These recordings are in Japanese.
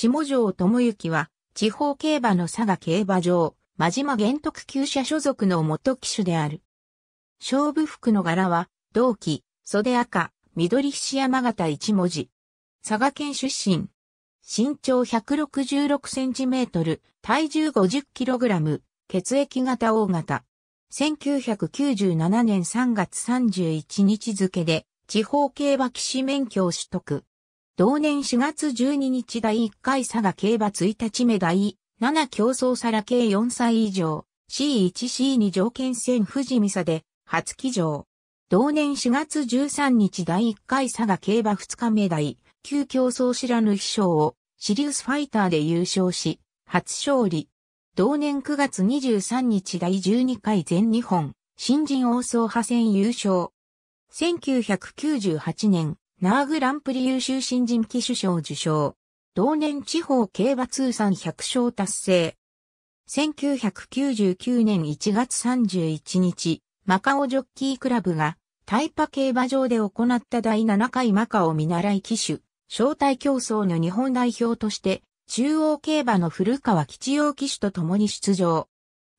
下城智之は、地方競馬の佐賀競馬場、真島玄徳旧舎所属の元騎手である。勝負服の柄は、同期、袖赤、緑菱山形一文字。佐賀県出身。身長166センチメートル、体重50キログラム、血液型大型。1997年3月31日付で、地方競馬騎士免許を取得。同年4月12日第1回佐賀競馬1日目第7競争サラ計4歳以上 C1C2 条件戦富士見佐で初騎乗。同年4月13日第1回佐賀競馬2日目第9競争知らぬ秘書をシリウスファイターで優勝し初勝利。同年9月23日第12回全日本新人王総派戦優勝。1998年、ナーグランプリ優秀新人騎手賞受賞。同年地方競馬通算100勝達成。1999年1月31日、マカオジョッキークラブが、タイパ競馬場で行った第7回マカオ見習い騎手、招待競争の日本代表として、中央競馬の古川吉洋騎手と共に出場。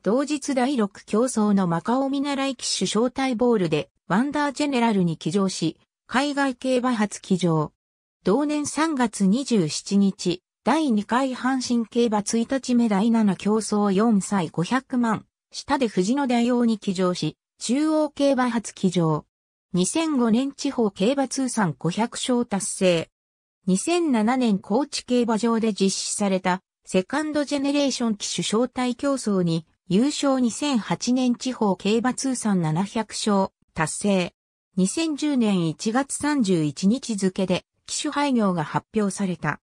同日第6競争のマカオ見習い騎手招待ボールで、ワンダージェネラルに騎乗し、海外競馬初騎乗。同年3月27日、第2回阪神競馬1日目第7競争4歳500万、下で藤野大王に騎乗し、中央競馬初騎乗。2005年地方競馬通算500勝達成。2007年高知競馬場で実施されたセカンドジェネレーション騎手招待競争に優勝2008年地方競馬通算700勝達成。2010年1月31日付で機種廃業が発表された。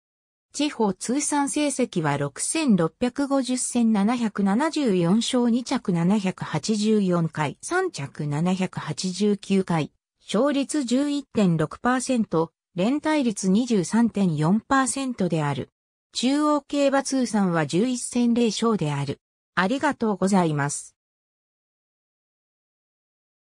地方通算成績は6650戦774勝2着784回3着789回、勝率11.6%、連帯率23.4%である。中央競馬通算は11戦0勝である。ありがとうございます。